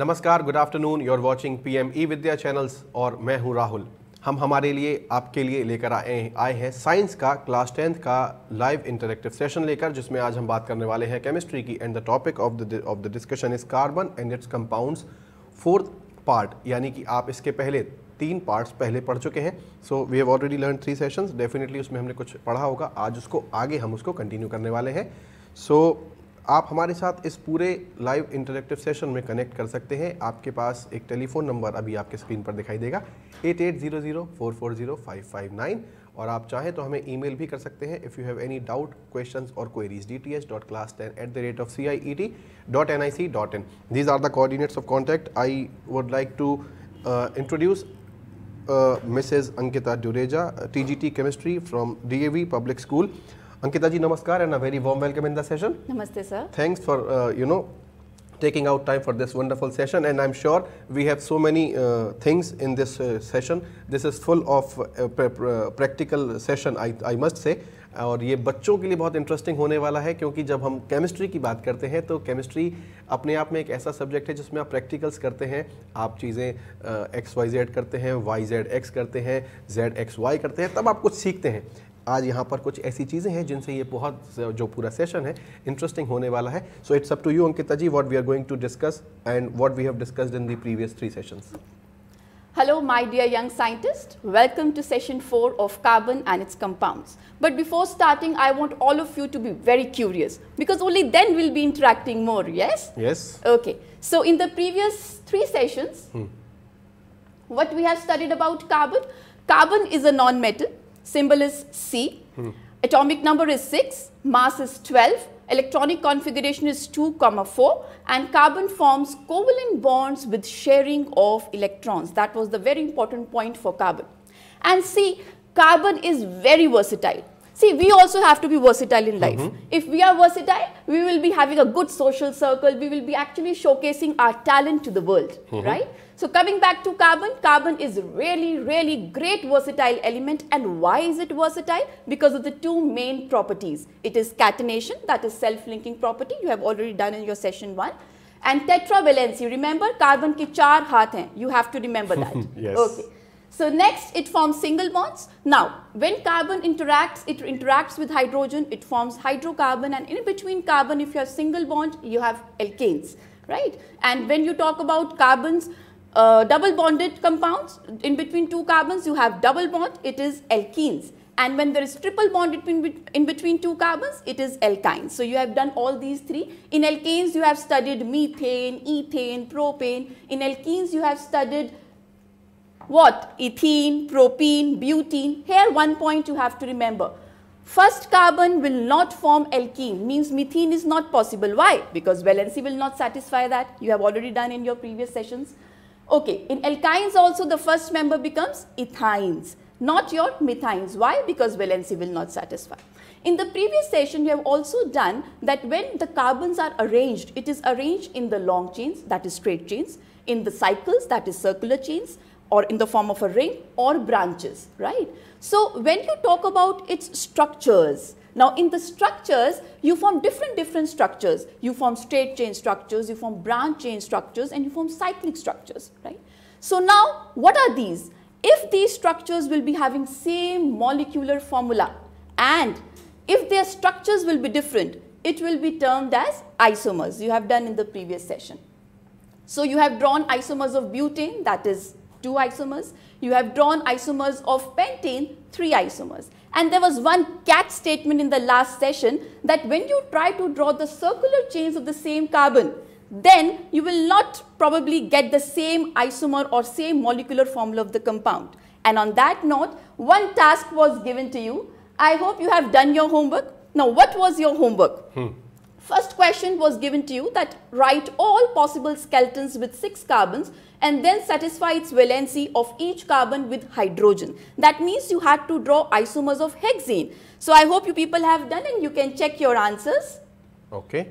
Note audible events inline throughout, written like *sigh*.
नमस्कार good afternoon you are P M E Vidya channels और मैं हूं राहुल हम हमारे लिए आपके लिए लेकर आए आए हैं साइंस का क्लास टेंथ का लाइव इंटरेक्टिव सेशन लेकर जिसमें आज हम बात करने वाले हैं केमिस्ट्री की and the topic of the of the discussion is carbon and its compounds fourth part यानी कि आप इसके पहले तीन पार्ट्स पहले पढ़ चुके हैं so we have already learn three sessions definitely उसमें हमने कुछ पढ़ा होगा आज उसको आगे हम उसको कंटिन्यू करने वाले हैं सो so, आप हमारे साथ इस पूरे लाइव इंटरेक्टिव सेशन में कनेक्ट कर सकते हैं आपके पास एक टेलीफोन नंबर अभी आपके स्क्रीन पर दिखाई देगा eight eight zero zero four four zero five five nine और आप चाहें तो हमें ईमेल भी कर सकते हैं if you have any doubt question और queries D T S dot class ten at the rate of C I E T dot N I C dot in these are the coordinates of contact I would like to introduce Mrs Ankita T G T chemistry from D A V public school Ankita ji, namaskar and a very warm welcome in the session. Namaste, sir. Thanks for, uh, you know, taking out time for this wonderful session and I'm sure we have so many uh, things in this uh, session. This is full of practical session, I, I must say. और ये बच्चों के लिए बहुत interesting होने वाला है क्योंकि जब हम केमिस्ट्री की बात करते हैं तो केमिस्ट्री अपने आप में एक ऐसा सब्जेक्ट है जिसमें आप प्रैक्टिकल्स करते हैं आप चीज़ें एक्स वाई जेड करते हैं वाई जेड एक्स करते हैं जेड एक्स वाई करते हैं तब आप कुछ सीखते हैं आज यहाँ पर कुछ ऐसी चीज़ें हैं जिनसे ये बहुत जो पूरा सेशन है इंटरेस्टिंग होने वाला है so it's up to you Ankita ji what we are going to discuss and what we have discussed in the previous three sessions Hello, my dear young scientist. Welcome to session 4 of carbon and its compounds. But before starting, I want all of you to be very curious because only then we'll be interacting more, yes? Yes. Okay. So, in the previous three sessions, hmm. what we have studied about carbon, carbon is a non-metal symbol is C. Hmm. Atomic number is 6, mass is 12, electronic configuration is 2 comma 4 and carbon forms covalent bonds with sharing of electrons. That was the very important point for carbon. And see, carbon is very versatile. See, we also have to be versatile in life. Mm -hmm. If we are versatile, we will be having a good social circle. We will be actually showcasing our talent to the world, mm -hmm. right? So coming back to carbon, carbon is really, really great versatile element. And why is it versatile? Because of the two main properties. It is catenation, that is self-linking property. You have already done in your session one. And tetravalency, remember carbon ki char haath hain. You have to remember that. *laughs* yes. Okay. So next it forms single bonds. Now when carbon interacts, it interacts with hydrogen, it forms hydrocarbon and in between carbon if you have single bond, you have alkanes, right? And when you talk about carbons, uh, double bonded compounds. In between two carbons, you have double bond, it is alkenes. And when there is triple bond between, in between two carbons, it is alkynes. So you have done all these three. In alkanes, you have studied methane, ethane, propane. In alkenes, you have studied what? Ethene, propene, butene. Here one point you have to remember. First carbon will not form alkene means methane is not possible. Why? Because valency will not satisfy that. You have already done in your previous sessions. Okay, in alkynes also the first member becomes ethynes, not your methynes. Why? Because valency will not satisfy. In the previous session, you have also done that when the carbons are arranged, it is arranged in the long chains, that is straight chains, in the cycles, that is circular chains, or in the form of a ring or branches, right? So when you talk about its structures, now in the structures, you form different different structures. You form straight chain structures, you form branch chain structures and you form cyclic structures, right? So now what are these? If these structures will be having same molecular formula and if their structures will be different, it will be termed as isomers you have done in the previous session. So you have drawn isomers of butane that is two isomers. You have drawn isomers of pentane, three isomers. And there was one catch statement in the last session that when you try to draw the circular chains of the same carbon, then you will not probably get the same isomer or same molecular formula of the compound. And on that note, one task was given to you. I hope you have done your homework. Now, what was your homework? Hmm. First question was given to you that write all possible skeletons with 6 carbons and then satisfy its valency of each carbon with hydrogen. That means you had to draw isomers of hexane. So I hope you people have done and you can check your answers. Okay.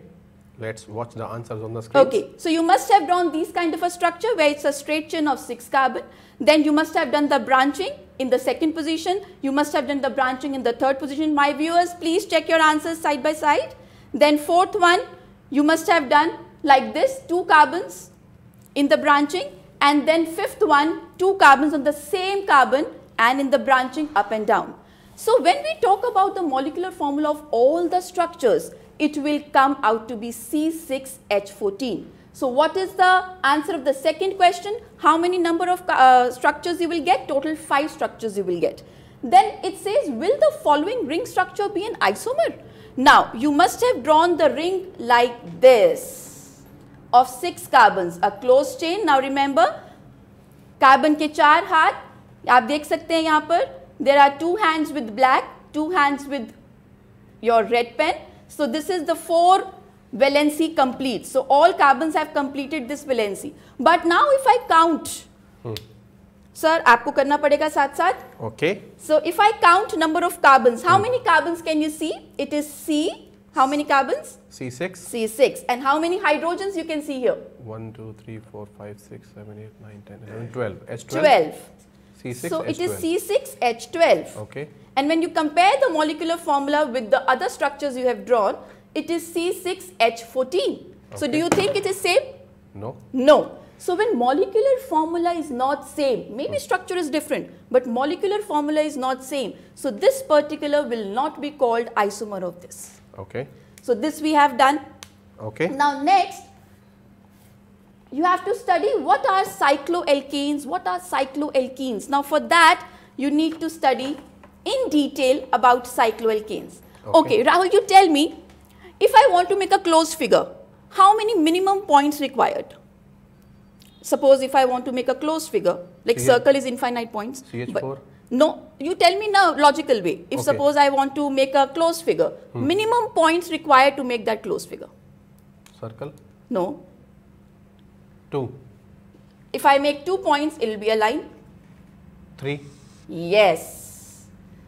Let's watch the answers on the screen. Okay. So you must have drawn this kind of a structure where it's a straight chain of 6 carbon. Then you must have done the branching in the second position. You must have done the branching in the third position. My viewers, please check your answers side by side. Then fourth one, you must have done like this, two carbons in the branching and then fifth one, two carbons on the same carbon and in the branching up and down. So when we talk about the molecular formula of all the structures, it will come out to be C6H14. So what is the answer of the second question? How many number of uh, structures you will get? Total 5 structures you will get. Then it says, will the following ring structure be an isomer? Now, you must have drawn the ring like this of 6 carbons, a closed chain. Now, remember, carbon ke char हाथ आप देख सकते हैं यहाँ पर there are two hands with black two hands with your red pen so this is the valency complete so all carbons have completed this valency but now if i count hmm. Sir, आपको करना पड़ेगा साथ साथ okay so if I count number of carbons how many many carbons can you see? It is C. How many carbons? C6. C6. And how many hydrogens you can see here? 1, 2, 3, 4, 5, 6, 7, 8, 9, 10, 11, 12. H12. 12. C6, so H12. it is C6H12. Okay. And when you compare the molecular formula with the other structures you have drawn, it is C6H14. Okay. So do you think it is same? No. No. So when molecular formula is not same, maybe structure is different, but molecular formula is not same. So this particular will not be called isomer of this. Okay. So this we have done. Okay. Now next, you have to study what are cycloalkanes, what are cycloalkenes. Now for that, you need to study in detail about cycloalkanes. Okay. okay, Rahul, you tell me, if I want to make a closed figure, how many minimum points required? Suppose if I want to make a closed figure, like circle is infinite points. CH4? No, you tell me now logical way. If okay. suppose I want to make a closed figure, hmm. minimum points required to make that closed figure. Circle? No. Two. If I make two points, it will be a line. Three. Yes.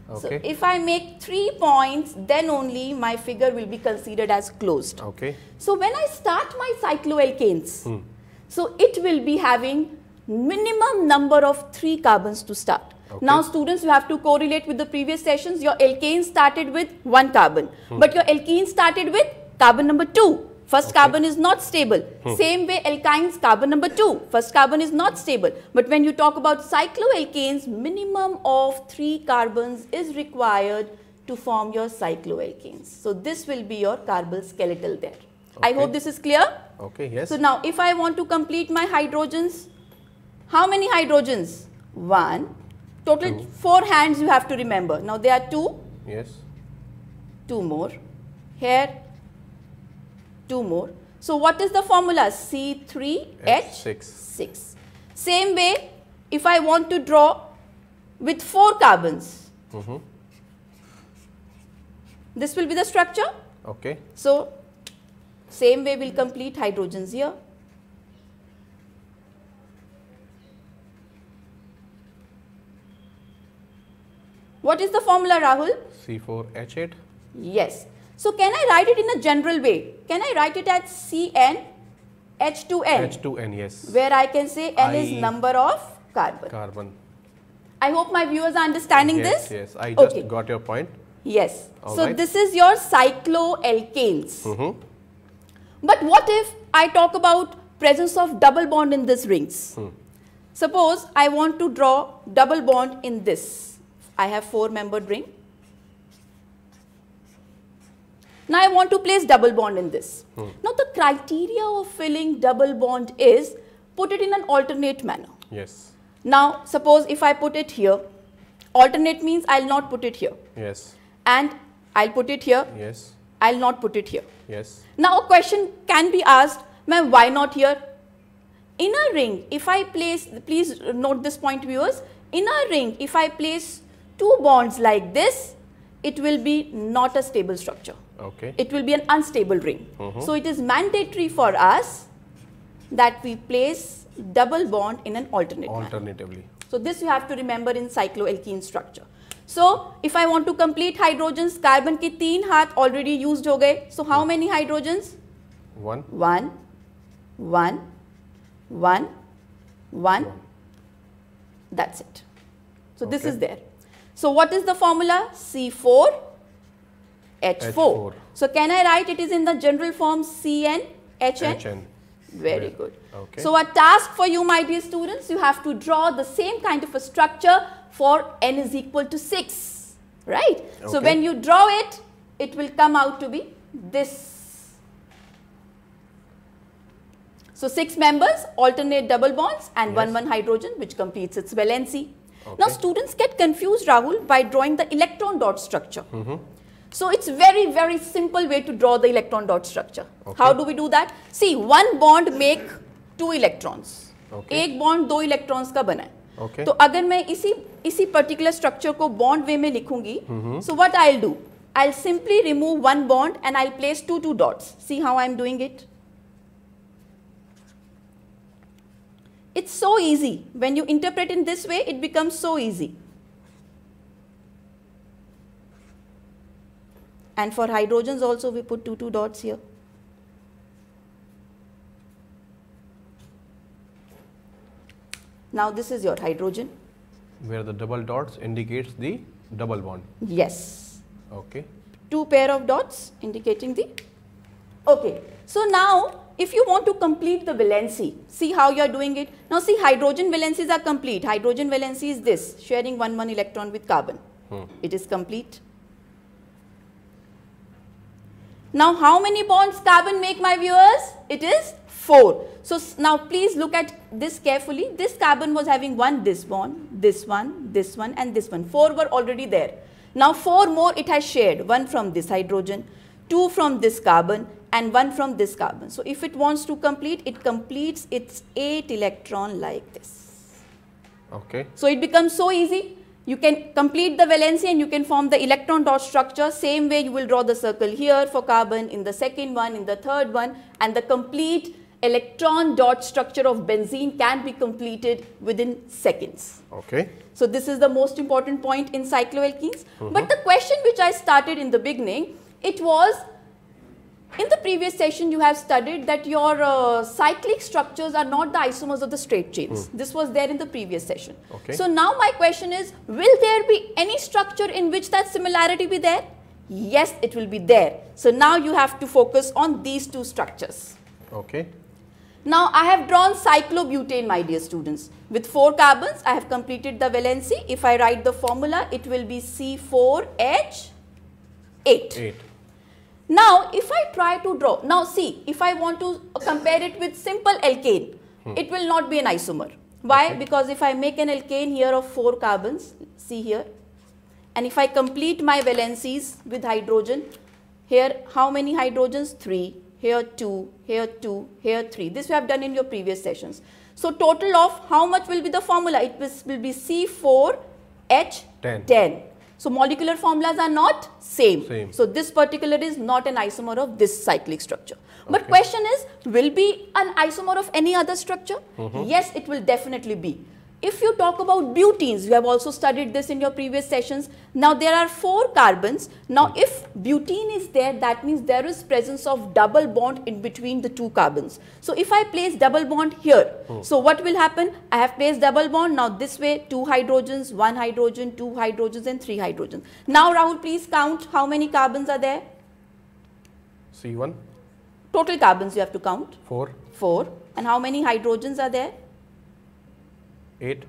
Okay. So, if I make three points, then only my figure will be considered as closed. Okay. So, when I start my cycloalkanes, hmm. So it will be having minimum number of three carbons to start. Okay. Now students, you have to correlate with the previous sessions. Your alkane started with one carbon, hmm. but your alkene started with carbon number two. First okay. carbon is not stable. Hmm. Same way alkynes, carbon number 2. First carbon is not stable. But when you talk about cycloalkanes, minimum of 3 carbons is required to form your cycloalkanes. So this will be your carboskeletal there. Okay. I hope this is clear. Okay, yes. So now if I want to complete my hydrogens, how many hydrogens? One. Total two. four hands you have to remember. Now there are two. Yes. Two more. Here, two more. So what is the formula? C3H6. Six. Same way, if I want to draw with four carbons, mm -hmm. this will be the structure. Okay. So same way we'll complete hydrogens here. What is the formula Rahul? C4H8. Yes. So can I write it in a general way? Can I write it as CN H2N? H2N, yes. Where I can say N I is number of carbon. Carbon. I hope my viewers are understanding yes, this. Yes, I just okay. got your point. Yes. All so right. this is your cycloalkanes. Mm -hmm. But what if I talk about presence of double bond in these rings? Hmm. Suppose I want to draw double bond in this. I have four membered ring. Now I want to place double bond in this. Hmm. Now the criteria of filling double bond is put it in an alternate manner. Yes. Now suppose if I put it here, alternate means I'll not put it here. Yes. And I'll put it here. Yes. I'll not put it here. Yes. Now a question can be asked, ma'am, why not here? Inner ring, if I place, please note this point viewers, inner ring, if I place two bonds like this, it will be not a stable structure. Okay. It will be an unstable ring. Mm-hmm. So it is mandatory for us that we place double bond in an alternate Alternatively. Manner. So this you have to remember in cycloalkene structure. So if I want to complete hydrogens, carbon के तीन already used हो So how many hydrogens? One. One. One. One. One. That's it. So okay. this is there. So what is the formula? C4H4. H4. So can I write it is in the general form CN, HN? HN. Very good. Okay. So a task for you, my dear students, you have to draw the same kind of a structure for n is equal to 6, right? Okay. So, when you draw it, it will come out to be this. So, 6 members alternate double bonds and 1 yes. 1 hydrogen which completes its valency. Okay. Now, students get confused Rahul by drawing the electron dot structure. Mm -hmm. So, it's very very simple way to draw the electron dot structure. Okay. How do we do that? See one bond make two electrons. Okay. एक bond दो electrons का बना है okay. तो अगर मैं इसी इसी पर्टिकुलर स्ट्रक्चर को बॉन्ड वे में लिखूंगी so what I do I simply remove one bond and I place two two dots see how I am doing it it's so easy when you interpret in this way it become so easy and for hydrogen also we put two two dots yeah Now this is your hydrogen. Where the double dots indicates the double bond. Yes. Okay. Two pair of dots indicating the, okay. So now if you want to complete the valency, see how you are doing it. Now see hydrogen valencies are complete. Hydrogen valency is this, sharing one one electron with carbon. Hmm. It is complete. Now how many bonds carbon make my viewers? It is 4. So now please look at this carefully. This carbon was having one this one, this one, this one and this one. 4 were already there. Now 4 more it has shared. 1 from this hydrogen, 2 from this carbon and 1 from this carbon. So if it wants to complete, it completes its 8 electron like this. Okay. So it becomes so easy. You can complete the valency and you can form the electron dot structure. Same way you will draw the circle here for carbon, in the second one, in the third one and the complete electron dot structure of benzene can be completed within seconds. Okay. So this is the most important point in cycloalkenes. Mm -hmm. But mm-hmm. the question which I started in the beginning, it was in the previous session, you have studied that your uh, cyclic structures are not the isomers of the straight chains. Mm. This was there in the previous session. Okay. So now my question is, will there be any structure in which that similarity be there? Yes, it will be there. So now you have to focus on these two structures. Okay. Now I have drawn cyclobutane my dear students. With 4 carbons I have completed the valency. If I write the formula it will be C4H8. Eight. Now if I try to draw, now see if I want to compare it with simple alkane, hmm. it will not be an isomer. Why? Okay. Because if I make an alkane here of 4 carbons, see here, and if I complete my valencies with hydrogen, here how many hydrogens? 3 here 2, here 2, here 3. This you have done in your previous sessions. So total of how much will be the formula? It will be C4H10. So molecular formulas are not same. same. So this particular is not an isomer of this cyclic structure. Okay. But question is, will be an isomer of any other structure? Mm -hmm. Yes, it will definitely be. If you talk about butenes, you have also studied this in your previous sessions. Now there are four carbons. Now if butene is there, that means there is presence of double bond in between the two carbons. So if I place double bond here, oh. so what will happen? I have placed double bond. Now this way, two hydrogens, one hydrogen, two hydrogens and three hydrogens. Now Rahul, please count how many carbons are there? C1. Total carbons you have to count? Four. Four. And how many hydrogens are there? 8.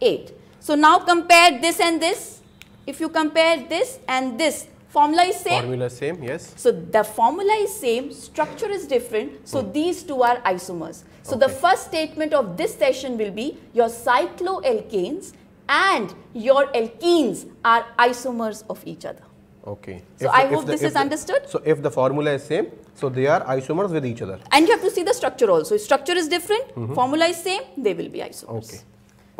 8. So now compare this and this. If you compare this and this, formula is same. Formula same, yes. So the formula is same, structure is different. So hmm. these two are isomers. So okay. the first statement of this session will be your cycloalkanes and your alkenes are isomers of each other. Okay. So if I the, hope the, this is the, understood. So if the formula is same, so they are isomers with each other. And you have to see the structure also. If structure is different, mm -hmm. formula is same, they will be isomers. Okay.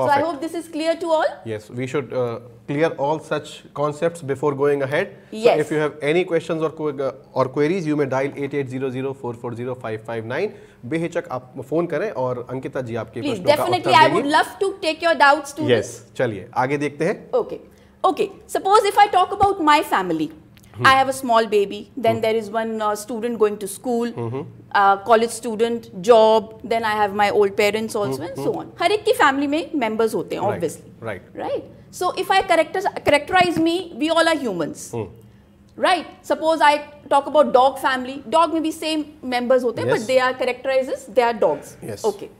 Perfect. So I hope this is clear to all. Yes, we should uh, clear all such concepts before going ahead. Yes. So if you have any questions or uh, or queries, you may dial 8800440559. बेहिचक आप phone करें और अंकिता जी आपके प्रश्नों का उत्तर देंगी। Definitely, I would love to take your doubts to yes, this. चलिए आगे देखते हैं. Okay. Okay, suppose if I talk about my family, Hmm. I have a small baby. Then hmm. there is one uh, student going to school, hmm. uh, college student, job. Then I have my old parents also, hmm, and hmm. so on. hariki family may members होते हैं, obviously. Right. Right. So if I characterize me, we all are humans. Hmm. Right. Suppose I talk about dog family. Dog may be same members होते हैं, yes. but they are characterized as they are dogs. Yes. Okay.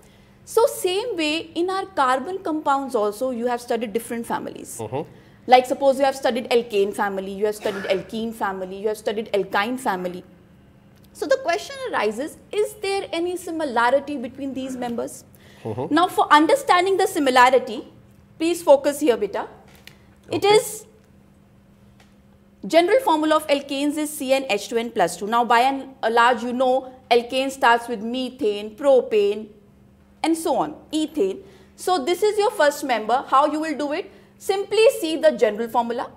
So same way in our carbon compounds also, you have studied different families. Mm-hmm. Like suppose you have studied alkane family, you have studied alkene family, you have studied alkyne family. So the question arises, is there any similarity between these members? Uh -huh. Now for understanding the similarity, please focus here beta. Okay. It is general formula of alkanes is CnH2n plus 2. Now by and large you know alkane starts with methane, propane and so on, ethane. So this is your first member. How you will do it? Simply see the general formula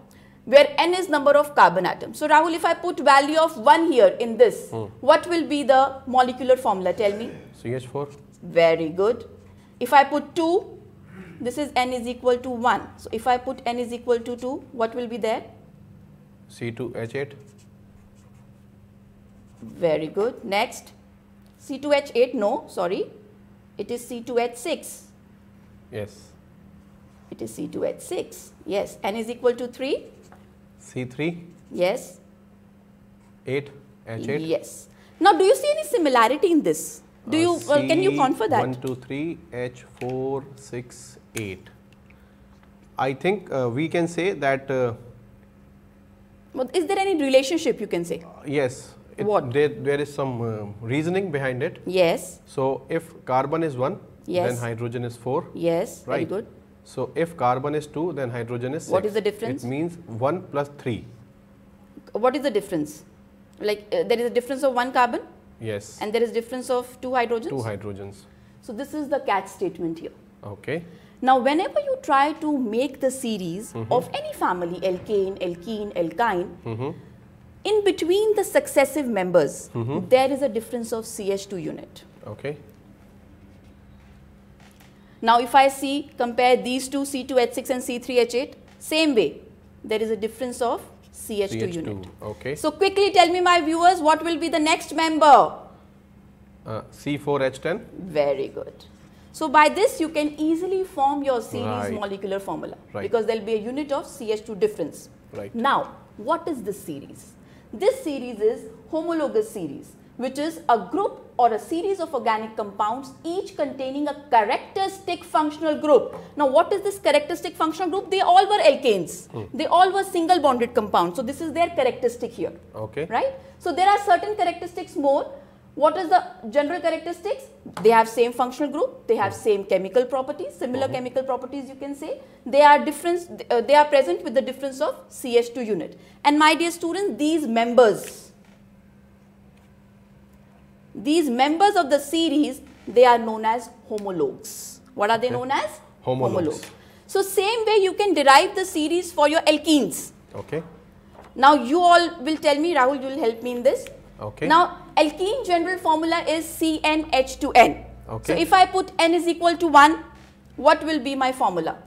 where n is number of carbon atoms. So Rahul, if I put value of 1 here in this, hmm. what will be the molecular formula? Tell me. CH4. Very good. If I put 2, this is n is equal to 1. So if I put n is equal to 2, what will be there? C2H8. Very good. Next. C2H8, no, sorry. It is C2H6. Yes. It is C2H6. Yes. N is equal to 3. C3. Yes. 8. H8. Yes. Now, do you see any similarity in this? Do you uh, can you confer that? 1, 2, 3, H, 4, 6, 8. I think uh, we can say that. Uh, is there any relationship you can say? yes. It, what? There, there is some uh, reasoning behind it. Yes. So, if carbon is 1, yes. then hydrogen is 4. Yes, right. very good. So if carbon is 2, then hydrogen is 6. What is the difference? It means 1 plus 3. What is the difference? Like uh, there is a difference of 1 carbon? Yes. And there is difference of 2 hydrogens? 2 hydrogens. So this is the catch statement here. Okay. Now whenever you try to make the series mm -hmm. of any family, alkane, alkene, alkyne, mm -hmm. in between the successive members, mm -hmm. there is a difference of CH2 unit. Okay. Now if I see, compare these two C2H6 and C3H8, same way, there is a difference of CH2, CH2 unit. Okay. So quickly tell me my viewers, what will be the next member? Uh, C4H10. Very good. So by this you can easily form your series right. molecular formula right. because there will be a unit of CH2 difference. Right. Now what is this series? This series is homologous series which is a group or a series of organic compounds each containing a characteristic functional group. Now what is this characteristic functional group? They all were alkanes. Hmm. They all were single bonded compounds. So this is their characteristic here. Okay. Right? So there are certain characteristics more. What is the general characteristics? They have same functional group. They have hmm. same chemical properties, similar hmm. chemical properties you can say. They are difference, uh, they are present with the difference of CH2 unit. And my dear students, these members these members of the series, they are known as homologues. What are they okay. known as? Homologues. homologues. So same way you can derive the series for your alkenes. Okay. Now you all will tell me, Rahul, you will help me in this. Okay. Now alkene general formula is CnH2n. Okay. So if I put n is equal to 1, what will be my formula?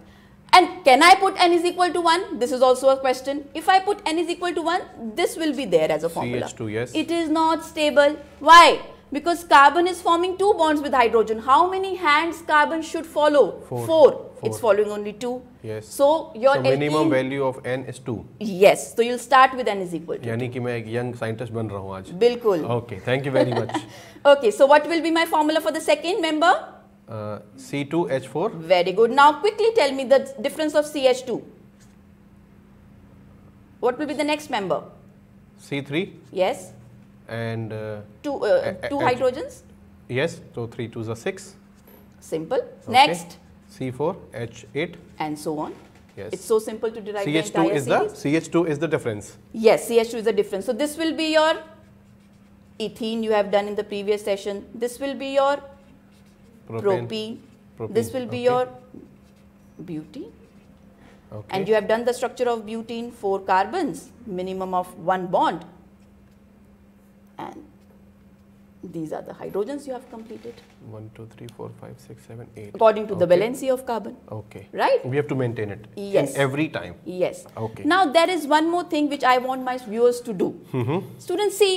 And can I put n is equal to 1? This is also a question. If I put n is equal to 1, this will be there as a formula. CH2, yes. It is not stable. Why? because carbon is forming two bonds with hydrogen. How many hands carbon should follow? Four. Four. Four. It's following only two. Yes. So your so minimum value of n is two. Yes. So you'll start with n is equal to. यानी कि मैं एक young scientist ban raha हूँ आज. बिल्कुल. Okay. Thank you very much. *laughs* okay. So what will be my formula for the second member? Uh, C2H4. Very good. Now quickly tell me the difference of CH2. What will be the next member? C3. Yes and uh, two uh, two hydrogens. Yes, so three twos are six. Simple. Okay. Next, C4, H8, and so on. Yes. It's so simple to derive CH2 the is series. the CH2 is the difference. Yes, CH2 is the difference. So this will be your ethene you have done in the previous session. This will be your propane. propene. propene. This will be okay. your butene. Okay. And you have done the structure of butene, 4 carbons, minimum of 1 bond and these are the hydrogens you have completed. 1, 2, 3, 4, 5, 6, 7, 8. According to okay. the valency of carbon. Okay. Right? We have to maintain it. Yes. every time. Yes. Okay. Now, there is one more thing which I want my viewers to do. Mm -hmm. Students, see,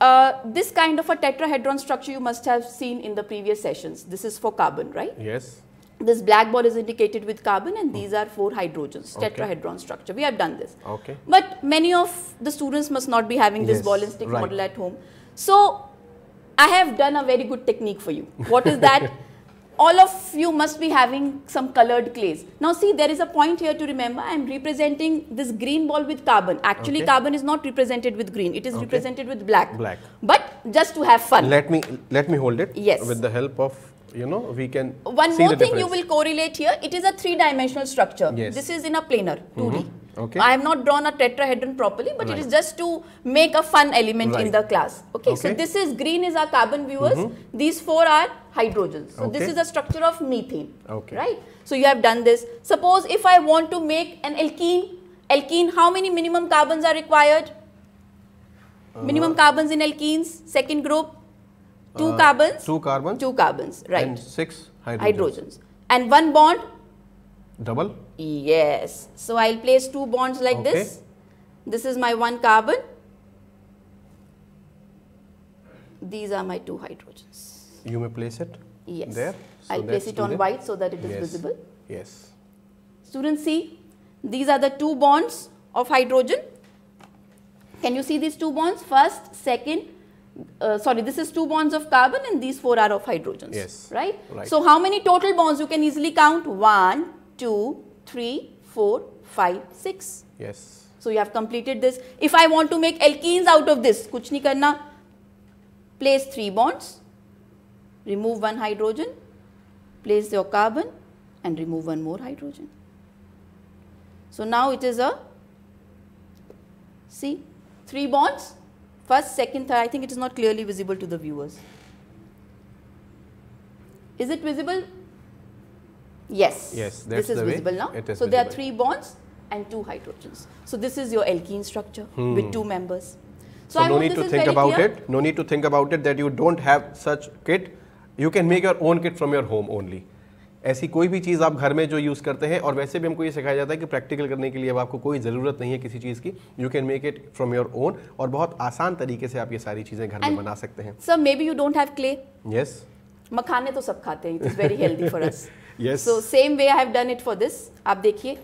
uh, this kind of a tetrahedron structure you must have seen in the previous sessions. This is for carbon, right? Yes this black ball is indicated with carbon and these hmm. are four hydrogens okay. tetrahedron structure we have done this okay but many of the students must not be having this yes, ball and stick right. model at home so i have done a very good technique for you what is that *laughs* all of you must be having some colored clays. Now see there is a point here to remember I am representing this green ball with carbon. Actually okay. carbon is not represented with green it is okay. represented with black. Black. But just to have fun. Let me let me hold it. Yes. With the help of you know, we can One more thing you will correlate here, it is a three-dimensional structure. Yes. This is in a planar, 2D. Mm -hmm. Okay. I have not drawn a tetrahedron properly, but right. it is just to make a fun element right. in the class. Okay? okay? so this is green is our carbon viewers. Mm -hmm. These four are hydrogens. So okay. this is a structure of methane. Okay. Right? So you have done this. Suppose if I want to make an alkene, alkene, how many minimum carbons are required? Uh, minimum carbons in alkenes, second group? Two uh, carbons. Two carbons. Two carbons. Right. And six hydrogens. hydrogens. And one bond. Double. Yes. So I'll place two bonds like okay. this. This is my one carbon. These are my two hydrogens. You may place it. Yes. There. So I'll place it on there. white so that it is yes. visible. Yes. Students see, these are the two bonds of hydrogen. Can you see these two bonds? First, second, uh, sorry, this is two bonds of carbon and these four are of hydrogens. Yes. Right? right? So, how many total bonds you can easily count? One, two, three, four, five, six. Yes. So, you have completed this. If I want to make alkenes out of this, kuch nahi karna, place three bonds, remove one hydrogen, place your carbon and remove one more hydrogen. So, now it is a, see, three bonds, first, second, third, I think it is not clearly visible to the viewers. Is it visible? Yes. Yes, this is visible now. so visible. there are three bonds and two hydrogens. So this is your alkene structure hmm. with two members. So, so no need to think about clear. it. No need to think about it that you don't have such kit. You can make your own kit from your home only. ऐसी कोई भी चीज़ आप घर में जो use करते हैं और वैसे भी हमको ये सिखाया जाता है कि प्रैक्टिकल करने के लिए अब आपको कोई ज़रूरत नहीं है किसी चीज़ की you can make it from your own और बहुत आसान तरीके से आप ये सारी चीज़ें घर में बना सकते हैं sir may be you don't have clay yes मखाने तो सब खाते हैं it's very healthy for us yes so same way I have done it for this आप देखिए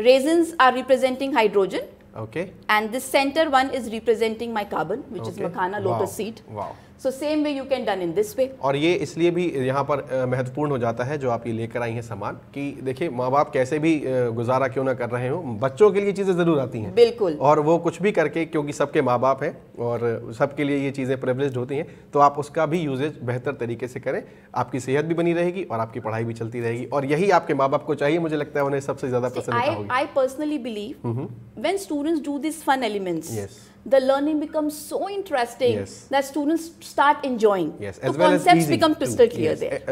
raisins are representing hydrogen okay and this center one is representing my carbon which is makhana lotus seed wow so same way you can done in this way और ये इसलिए भी यहाँ पर महत्वपूर्ण हो जाता है जो आप ये लेकर आई हैं सामान कि देखिए माँ बाप कैसे भी गुजारा क्यों ना कर रहे हो बच्चों के लिए चीज़ें ज़रूर आती हैं बिल्कुल और वो कुछ भी करके क्योंकि सबके माँ बाप हैं और सबके लिए ये चीज़ें प्रिवलेज होती हैं तो आप उसका भी यूजेज बेहतर तरीके से करें आपकी सेहत भी बनी रहेगी और आपकी पढ़ाई भी चलती रहेगी और यही आपके माँ बाप को चाहिए मुझे लगता है उन्हें सबसे ज़्यादा पसंद I personally believe when students do this fun elements the learning becomes so interesting yes. that students start enjoying. Yes, as so well concepts as become crystal clear yes. there.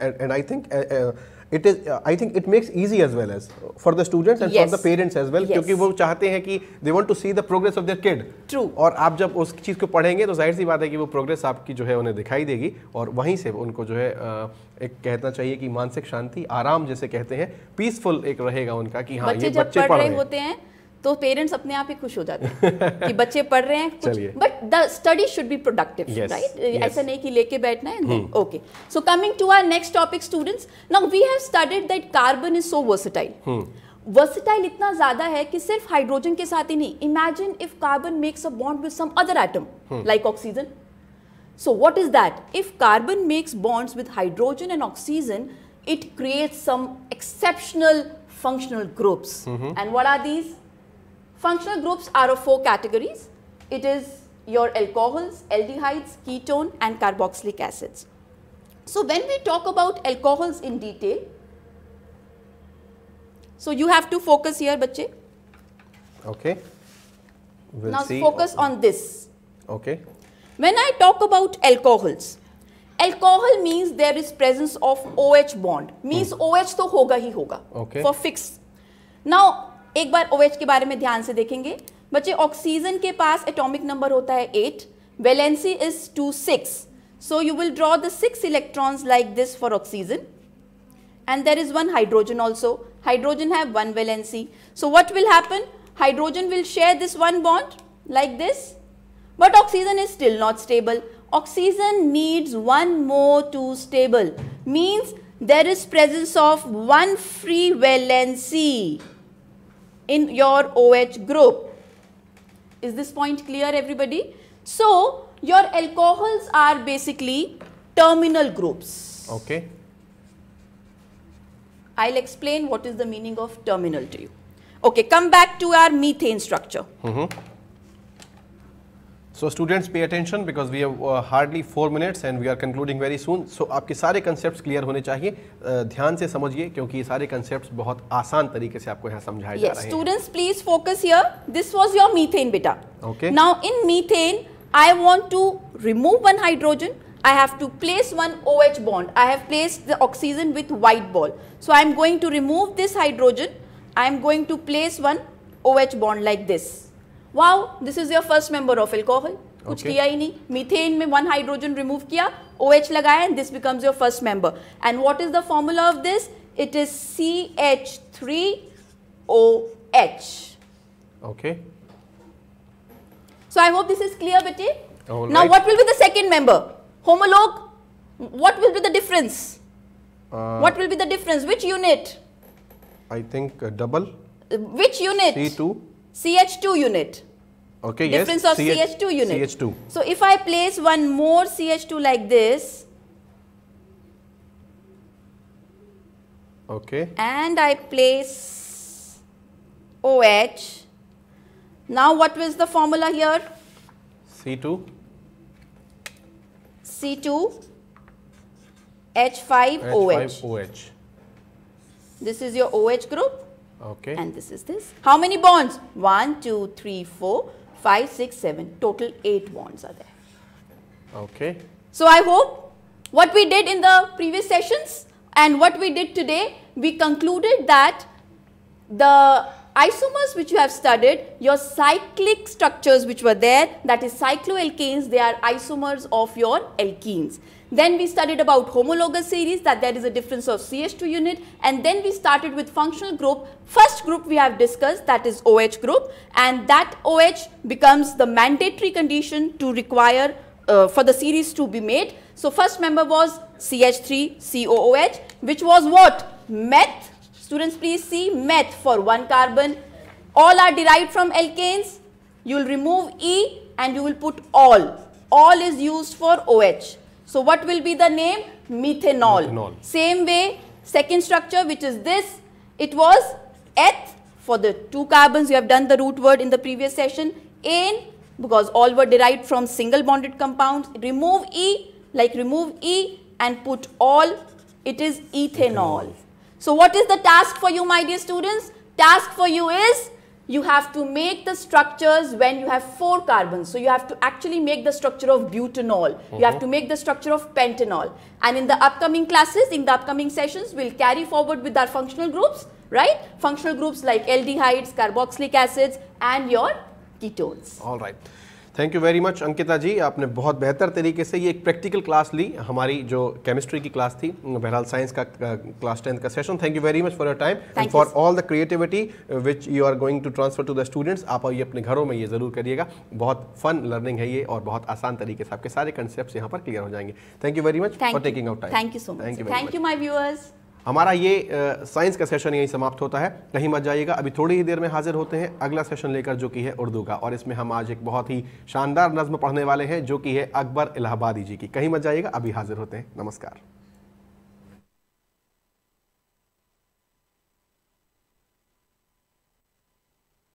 And, and I think. Uh, uh, it is I think it makes easy as well as for the students and for the parents as well क्योंकि वो चाहते हैं कि they want to see the progress of their kid true और आप जब उस चीज को पढ़ेंगे तो जाहिर सी बात है कि वो प्रोग्रेस आपकी जो है उन्हें दिखाई देगी और वहीं से उनको जो है uh, एक कहना चाहिए कि मानसिक शांति आराम जैसे कहते हैं पीसफुल एक रहेगा उनका कि हाँ बच्चे ये बच्चे पढ़ रहे होते हैं तो पेरेंट्स अपने आप ही खुश हो जाते हैं *laughs* कि बच्चे पढ़ रहे हैं कुछ but the study should be productive right ऐसा नहीं कि लेके बैठना है okay so coming to our next topic students now we have studied that carbon is so versatile versatile इतना ज्यादा है कि सिर्फ हाइड्रोजन के साथ ही नहीं imagine if carbon makes a bond with some other atom like oxygen so what is that if carbon makes bonds with hydrogen and oxygen it creates some exceptional functional groups and what are these Functional groups are of four categories. It is your alcohols, aldehydes, ketone and carboxylic acids. So, when we talk about alcohols in detail, so you have to focus here, bache. Okay. We'll now see. focus on this. Okay. When I talk about alcohols, alcohol means there is presence of OH bond. Means hmm. OH to hoga hi hoga. Okay. For fixed. Now एक बार ओ के बारे में ध्यान से देखेंगे बच्चे oxygen के पास atomic number होता है eight valency is two six so you will draw the six electrons like this for oxygen and there is one hydrogen also hydrogen have one valency so what will happen hydrogen will share this one bond like this but oxygen is still not stable oxygen needs one more to stable means there is presence of one free valency in your OH group. Is this point clear everybody? So, your alcohols are basically terminal groups. Okay. I'll explain what is the meaning of terminal to you. Okay, come back to our methane structure. Mm -hmm. So students pay attention because we have hardly four minutes and we are concluding very soon so आपके सारे concept clear होने चाहिए ध्यान से समझिए क्योंकि ये सारे कंसेप्ट बहुत आसान तरीके से आपको यहाँ समझाए yes, जा रहे हैं students please focus here this was your methane बेटा okay now in methane I want to remove one hydrogen I have to place one O H bond I have placed the oxygen with white ball so I am going to remove this hydrogen I am going to place one O H bond wow this is your first member of alcohol कुछ okay. किया ही नहीं methane में one hydrogen remove किया O OH लगाया and this becomes your first member and what is the formula of this it is C H three O H okay so I hope this is clear बेटे now what will be the second member homologue what will be the difference what will be the difference which unit I think double which unit? C2. CH2 unit. Okay, Difference yes. of CH, CH2 unit. CH2. So, if I place one more CH2 like this. Okay. And I place OH. Now, what was the formula here? C2. C2 H5OH. H5OH. This is your OH group. Okay. And this is this. How many bonds? 1, 2, 3, 4, 5, 6, 7. Total 8 bonds are there. Okay. So I hope what we did in the previous sessions and what we did today, we concluded that the isomers which you have studied, your cyclic structures which were there, that is cycloalkanes, they are isomers of your alkenes. Then we studied about homologous series that there is a difference of CH2 unit and then we started with functional group. First group we have discussed that is OH group and that OH becomes the mandatory condition to require uh, for the series to be made. So first member was CH3COOH which was what? Meth. Students please see meth for one carbon. All are derived from alkanes. You will remove E and you will put all. All is used for OH. So what will be the name? Methanol. Methanol. Same way, second structure which is this, it was eth for the two carbons. You have done the root word in the previous session. Ane because all were derived from single bonded compounds. Remove E like remove E and put all. It is ethanol. ethanol. So what is the task for you my dear students? Task for you is you have to make the structures when you have four carbons. So you have to actually make the structure of butanol. Mm -hmm. You have uh-huh. to make the structure of pentanol. And in the upcoming classes, in the upcoming sessions, we'll carry forward with our functional groups, right? Functional groups like aldehydes, carboxylic acids, and your ketones. All right. Thank you very much Ankita ji आपने बहुत बेहतर तरीके से ये एक practical class ली हमारी जो chemistry की क्लास थी बहरहाल साइंस का क्लास टेंथ का session thank you very much for your time for all the creativity which you are going to transfer to the students आप ये अपने घरों में ये जरूर करिएगा बहुत फन लर्निंग है ये और बहुत आसान तरीके से आपके सारे कंसेप्ट यहाँ पर क्लियर हो जाएंगे thank you very much for taking out time thank you so much thank you my viewers हमारा ये साइंस का सेशन यहीं समाप्त होता है कहीं मत जाइएगा अभी थोड़ी ही देर में हाजिर होते हैं अगला सेशन लेकर जो कि है उर्दू का और इसमें हम आज एक बहुत ही शानदार नज्म पढ़ने वाले हैं जो कि है अकबर इलाहाबादी जी की कहीं मत जाइएगा अभी हाजिर होते हैं नमस्कार